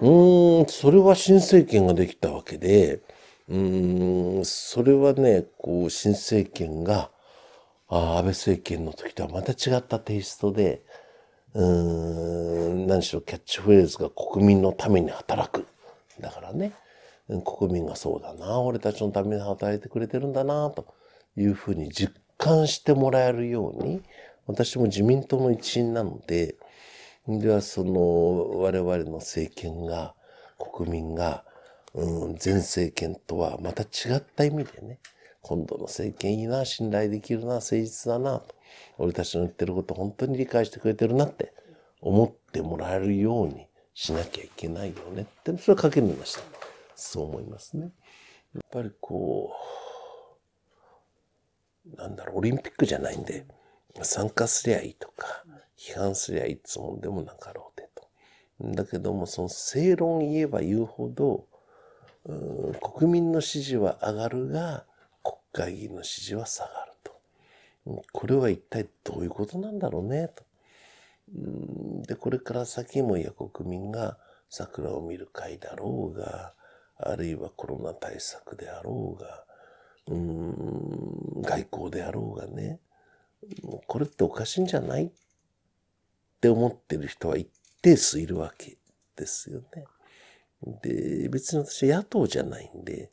うん、それは新政権ができたわけで、うん、それはね、こう、新政権が、あ安倍政権の時とはまた違ったテイストで、うん、何しろキャッチフレーズが国民のために働く。だからね、国民がそうだな、俺たちのために働いてくれてるんだな、というふうに実感してもらえるように、私も自民党の一員なので、ではその我々の政権が国民が、うん、前政権とはまた違った意味でね今度の政権いいな信頼できるな誠実だなと俺たちの言ってること本当に理解してくれてるなって思ってもらえるようにしなきゃいけないよねってそれは書けましたそう思いますねやっぱりこうなんだろうオリンピックじゃないんで参加すりゃいいとか、批判すりゃいつもでもなかろうてと。だけども、その正論言えば言うほど、国民の支持は上がるが、国会議員の支持は下がると。これは一体どういうことなんだろうね、と。で、これから先もいや国民が桜を見る会だろうが、あるいはコロナ対策であろうが、うん、外交であろうがね、これっておかしいんじゃないっって思ってる人は一定数いるわけですよね。で、別に私は野党じゃないんで、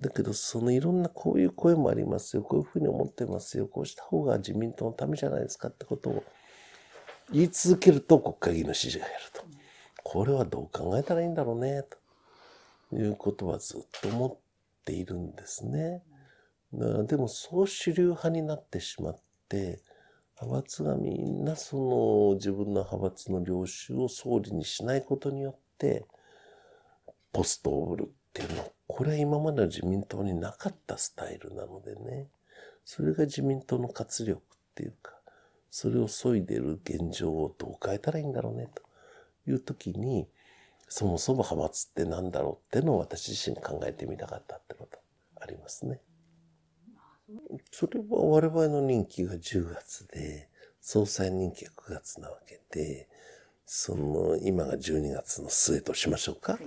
だけど、そのいろんなこういう声もありますよ。こういうふうに思ってますよ。こうした方が自民党のためじゃないですかってことを言い続けると国会議員の支持が減ると。これはどう考えたらいいんだろうね、ということはずっと思っているんですね。でも、そう主流派になってしまって、派閥がみんなその自分の派閥の領収を総理にしないことによって、ポストを売るっていうのは、これは今までの自民党になかったスタイルなのでね、それが自民党の活力っていうか、それを削いでる現状をどう変えたらいいんだろうね、という時に、そもそも派閥って何だろうってのを私自身考えてみたかったってことありますね。それは我々の任期が10月で、総裁任期が9月なわけで、その、今が12月の末としましょうか。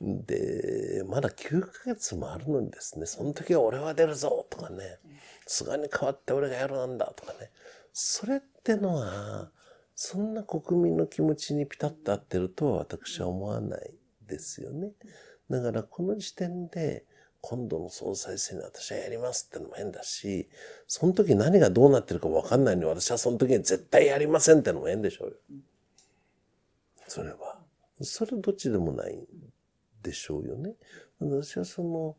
で、まだ9ヶ月もあるのにですね、その時は俺は出るぞとかね、菅に代わって俺がやるなんだとかね、それってのは、そんな国民の気持ちにピタッと合ってるとは私は思わないですよね。だからこの時点で、今度の総裁選に私はやりますってのも変だし、その時何がどうなってるか分かんないのに、私はその時に絶対やりませんってのも変でしょうよ。それは。それどっちでもないでしょうよね。私はその、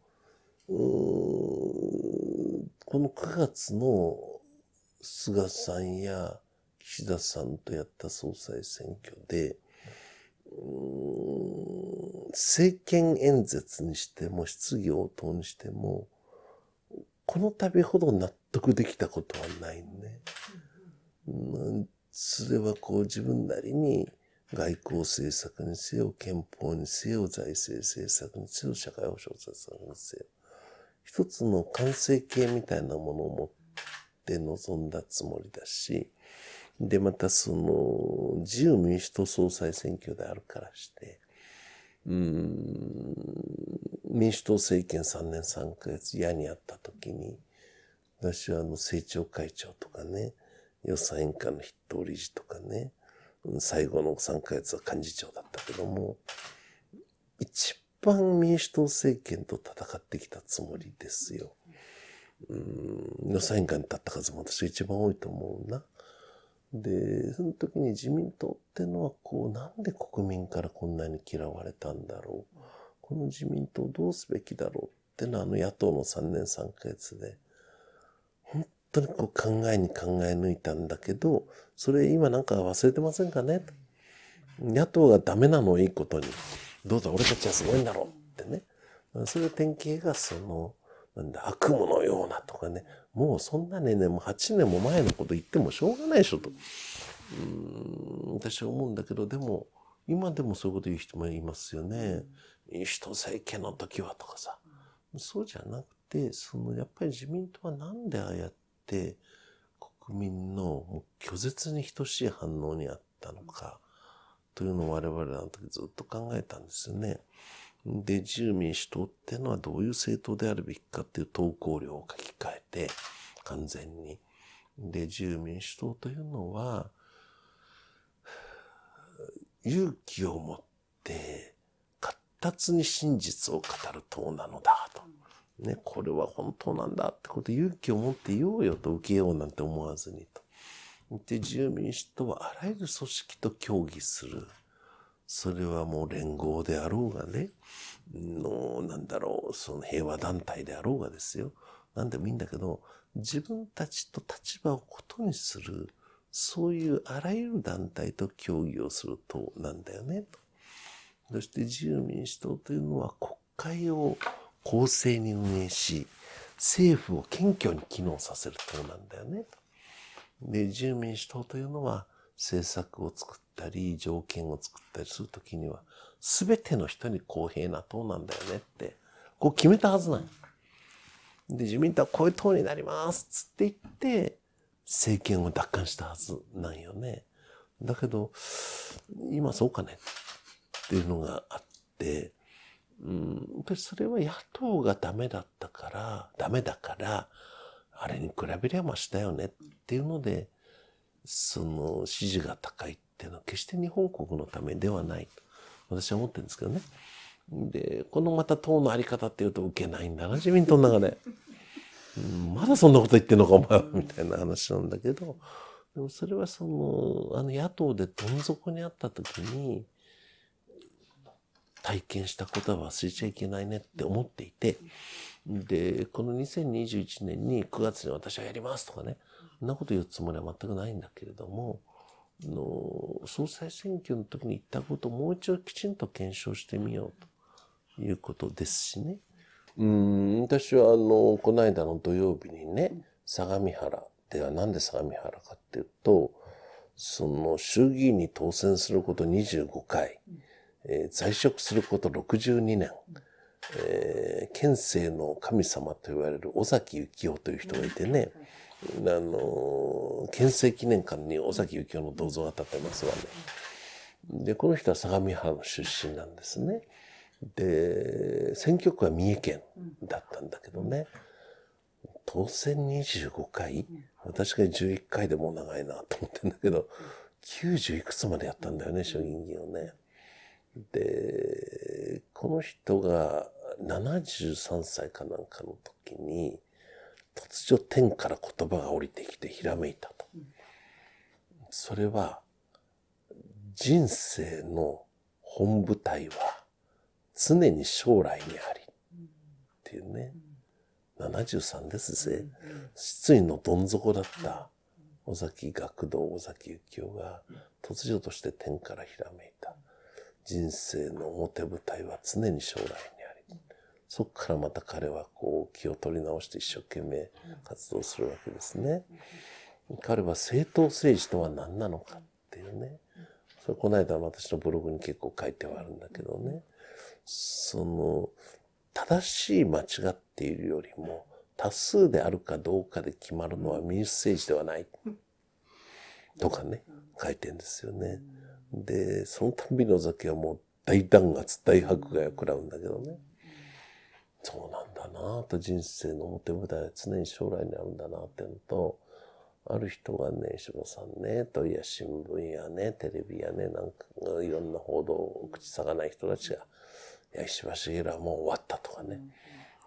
うこの9月の菅さんや岸田さんとやった総裁選挙で、うーん政権演説にしても、質疑応答にしても、この度ほど納得できたことはないね。うん、それはこう自分なりに外交政策にせよ、憲法にせよ、財政政策にせよ、社会保障政策にせよ。一つの完成形みたいなものを持って臨んだつもりだし、で、またその自由民主党総裁選挙であるからして、民主党政権3年3ヶ月嫌にあった時に、私はあの政調会長とかね、予算委員会の筆頭理事とかね、最後の3ヶ月は幹事長だったけども、一番民主党政権と戦ってきたつもりですよ。うん、予算委員会に立った数も私は一番多いと思うな。で、その時に自民党ってのはこう、なんで国民からこんなに嫌われたんだろう。この自民党どうすべきだろうってのはあの野党の3年3ヶ月で、本当にこう考えに考え抜いたんだけど、それ今なんか忘れてませんかね野党がダメなのをいいことに、どうぞ俺たちはすごいんだろうってね。それ典型がその、悪夢のようなとかね、もうそんなね、ねもう8年も前のこと言ってもしょうがないでしょと。うん、私は思うんだけど、でも、今でもそういうこと言う人もいますよね。人政権の時はとかさ。そうじゃなくて、その、やっぱり自民党はなんでああやって、国民の拒絶に等しい反応にあったのか、というのを我々の時ずっと考えたんですよね。で、自由民主党っていうのはどういう政党であるべきかっていう投稿量を書き換えて、完全に。で、自由民主党というのは、勇気を持って、活発に真実を語る党なのだと。ね、これは本当なんだってこと、勇気を持っていようよと受けようなんて思わずにと。で、自由民主党はあらゆる組織と協議する。それはもう連合であろうがね、の、なんだろう、その平和団体であろうがですよ。なんでもいいんだけど、自分たちと立場をことにする、そういうあらゆる団体と協議をする党なんだよね、そして自由民主党というのは国会を公正に運営し、政府を謙虚に機能させる党なんだよね。で、自由民主党というのは、政策を作ったり、条件を作ったりするときには、すべての人に公平な党なんだよねって、こう決めたはずなんで、自民党はこういう党になりますつって言って、政権を奪還したはずなんよね。だけど、今そうかねっていうのがあって、うん、でそれは野党がダメだったから、ダメだから、あれに比べりゃましだよねっていうので、その支持が高いっていうのは決して日本国のためではないと私は思ってるんですけどね。で、このまた党のあり方っていうと受けないんだな、自民党の中で。まだそんなこと言ってんのかお前は、みたいな話なんだけど、でもそれはその、あの野党でどん底にあった時に、体験したことは忘れちゃいけないねって思っていて、で、この2021年に9月に私はやりますとかね、そんなこと言うつもりは全くないんだけれども、の総裁選挙の時に言ったことをもう一度きちんと検証してみようということですしね。うん、私はあの、この間の土曜日にね、相模原ではなんで相模原かっていうと、その衆議院に当選すること25回、えー、在職すること62年、えー、県政の神様と言われる尾崎幸雄という人がいてね、あの、県政記念館に尾崎幸雄の銅像が建ってますわね。で、この人は相模藩出身なんですね。で、選挙区は三重県だったんだけどね。当選25回私が11回でもう長いなと思ってんだけど、90いくつまでやったんだよね、衆議院議員をね。で、この人が73歳かなんかの時に、突如天から言葉が降りてきてひらめいたと。それは、人生の本舞台は常に将来にあり。っていうね。73ですぜ。失意のどん底だった尾崎学童、尾崎幸雄が突如として天からひらめいた。人生の表舞台は常に将来にそこからまた彼はこう気を取り直して一生懸命活動するわけですね。彼は政党政治とは何なのかっていうね。それこの間私のブログに結構書いてはあるんだけどね。その、正しい間違っているよりも多数であるかどうかで決まるのは民主政治ではない。とかね、書いてんですよね。で、そのたびの酒はもう大弾圧、大迫害を食らうんだけどね。そうなんだなと人生の表舞台は常に将来にあるんだなってのと、ある人がね、石破さんね、といや新聞やね、テレビやね、なんかいろんな報道を口さがない人たちが、いや、石破茂はもう終わったとかね、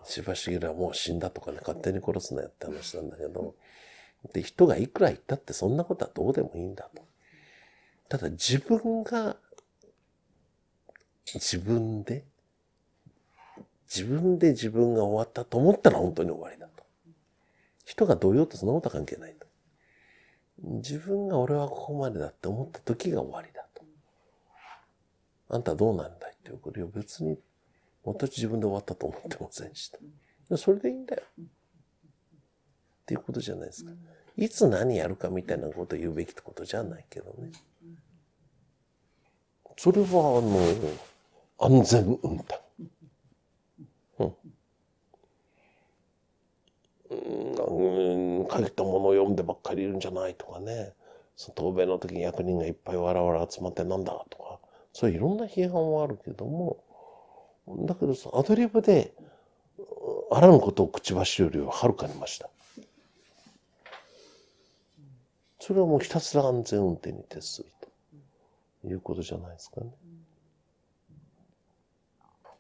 石破茂はもう死んだとかね、勝手に殺すなよって話なんだけど、で、人がいくら言ったってそんなことはどうでもいいんだと。ただ自分が、自分で自分で自分が終わったと思ったら本当に終わりだと。人が同様とそんなことは関係ないと。自分が俺はここまでだって思った時が終わりだと。あんたどうなんだいって言うことよ。別に私自分で終わったと思ってませんしと。それでいいんだよ。っていうことじゃないですか。いつ何やるかみたいなことを言うべきってことじゃないけどね。それはあの、安全運転。うん、限ったものを読んでばっかりいるんじゃないとかね。その答弁の時に役人がいっぱいわらわら集まってなんだとか、そういういろんな批判はあるけども、だけどアドリブで、あらぬことを口走るよりははるかにました。それはもうひたすら安全運転に徹するということじゃないですかね。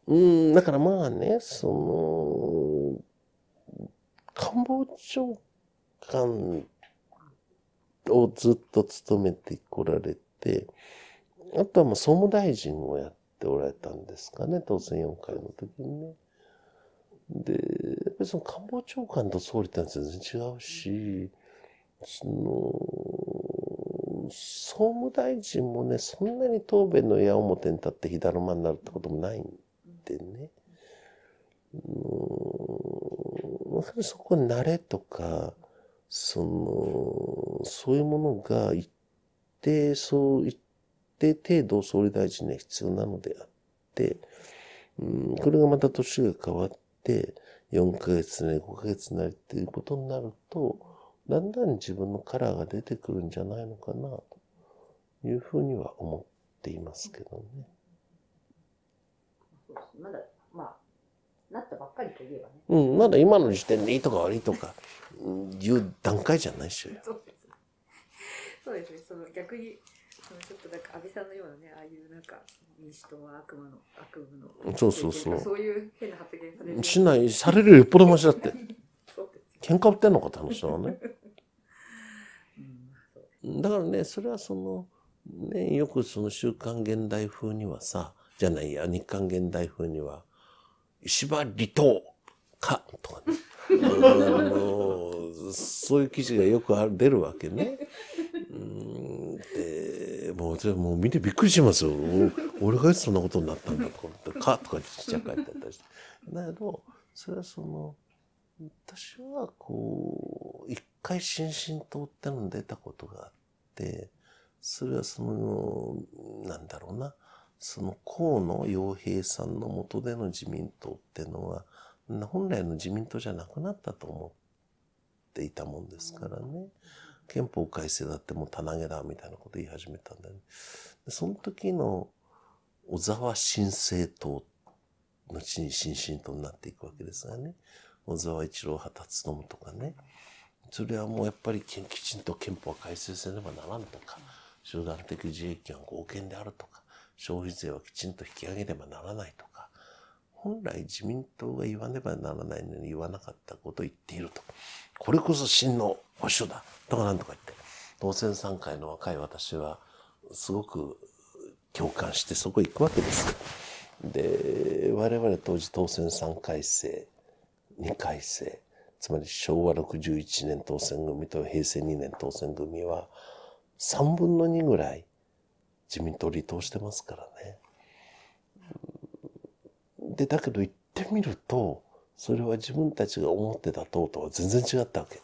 うん、だからまあね、その、官房長官をずっと務めてこられて、あとはもう総務大臣をやっておられたんですかね、当選4回の時にね。で、やっぱりその官房長官と総理ってのは全然違うし、その、総務大臣もね、そんなに答弁の矢面に立って火だるまになるってこともないんでね。まさにそこ慣れとか、その、そういうものが一定、そう、一定程度総理大臣には必要なのであって、うん、これがまた年が変わって、4ヶ月なり5ヶ月なりっていうことになると、だんだん自分のカラーが出てくるんじゃないのかな、というふうには思っていますけどね。まだ、まあ、なったばっかりといえばね。うん、まだ今の時点でいいとか悪いとかいう段階じゃないっしょよ。そうですね。そうですね。その逆に、そのちょっとなんか安倍さんのようなね、ああいうなんか民主党は悪魔の悪夢の。そうそうそう。そういう変な発言がね。しない、されるよっぽどましだって。喧嘩売ってんのか楽し そうわね。だからね、それはその、ね、よくその週刊現代風にはさ、じゃないや、日刊現代風には、石破離党か、とか、ねそういう記事がよくある出るわけね。うんでもうそれもう見てびっくりしますよ。俺がいつそんなことになったんだとか思って、かとかちっちゃく書いてあったりして。だけど、それはその、私はこう、一回心身通ってのに出たことがあって、それはその、なんだろうな、その河野洋平さんの下での自民党ってのは、本来の自民党じゃなくなったと思っていたもんですからね。憲法改正だってもう棚上げだみたいなこと言い始めたんだよね。その時の小沢新政党、後に新進党になっていくわけですがね。小沢一郎派旗務とかね。それはもうやっぱりきちんと憲法改正せねばならんとか、集団的自衛権は合憲であるとか、消費税はきちんと引き上げねばならないとか、本来自民党が言わねばならないのに言わなかったことを言っていると。これこそ真の保守だとかなんとか言って、当選3回の若い私は、すごく共感してそこへ行くわけです。で、我々当時当選3回生、2回生、つまり昭和61年当選組と平成2年当選組は、3分の2ぐらい自民党離党してますからね。で、だけど行ってみると、それは自分たちが思ってた党とは全然違ったわけ。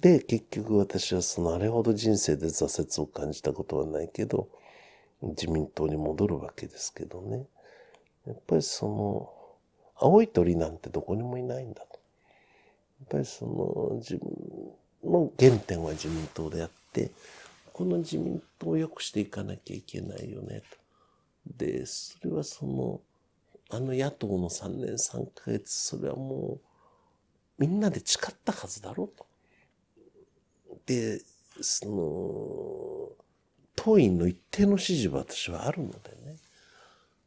で、結局私はそのあれほど人生で挫折を感じたことはないけど、自民党に戻るわけですけどね。やっぱりその、青い鳥なんてどこにもいないんだと。やっぱりその、自分の原点は自民党であって、この自民党を良くしていかなきゃいけないよねと。で、それはその、あの野党の3年3ヶ月、それはもう、みんなで誓ったはずだろうと。で、その、党員の一定の支持は私はあるのでね。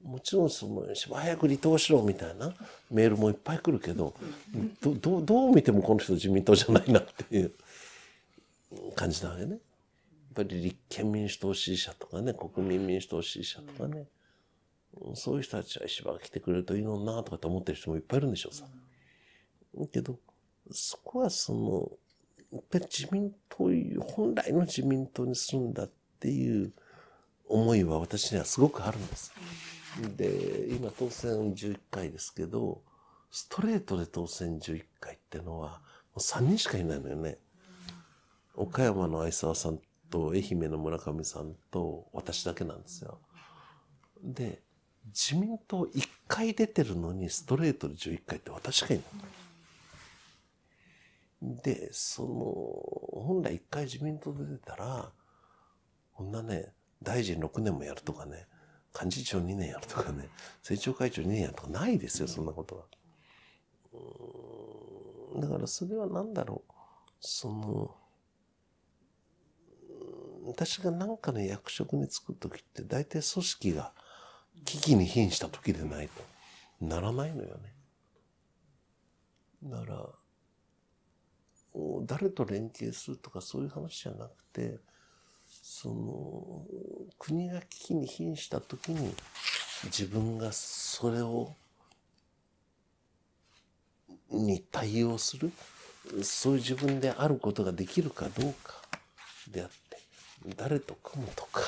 もちろんその、しばらく離党しろみたいなメールもいっぱい来るけど、どどう見てもこの人自民党じゃないなっていう感じなわけね。ぱり立憲民主党支持者とかね、国民民主党支持者とかね、うん、そういう人たちはしば来てくれるといいのになとかって思ってる人もいっぱいいるんでしょうさ。うん、けど、そこはその、やっぱり自民党、本来の自民党にするんだっていう思いは私にはすごくあるんです。で、今当選11回ですけど、ストレートで当選11回っていうのは、もう3人しかいないのよね。岡山の相沢さんと愛媛の村上さんと私だけなんですよ。で、自民党1回出てるのにストレートで11回って私しかいない。で、その、本来1回自民党出てたら、こんなね、大臣6年もやるとかね、幹事長2年やるとかね、政調会長2年やるとかないですよ、そんなことは。うん、だからそれは何だろう。その、私が何かの役職に就く時って、大体組織が危機に瀕した時でないと、ならないのよね。なら、誰と連携するとかそういう話じゃなくて、その、国が危機に瀕した時に、自分がそれを、に対応する、そういう自分であることができるかどうかであって、誰と組むとか、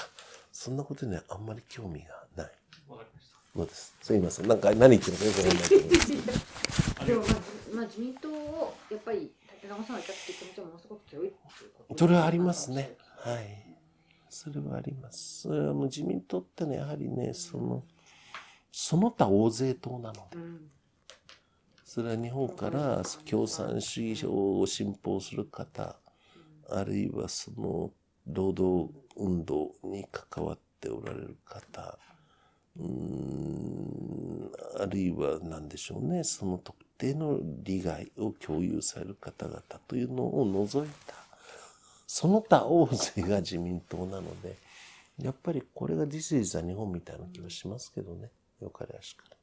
そんなことにはあんまり興味がない。わかりました。そうです。すみません。なんか何言ってるかよくわかんないけど。でも、まあ、自民党をやっぱり立て直さなきゃって気持ちはものすごく強いいそれはありますね。はい。それはあります。それはもう自民党ってね、やはりね、その、その他大勢党なのうんそれは日本から共産主義を信奉する方あるいはその労働運動に関わっておられる方、うん、あるいは何でしょうね、その特定の利害を共有される方々というのを除いた、その他大勢が自民党なので、やっぱりこれが This is the 日本みたいな気はしますけどね、よかれらしから。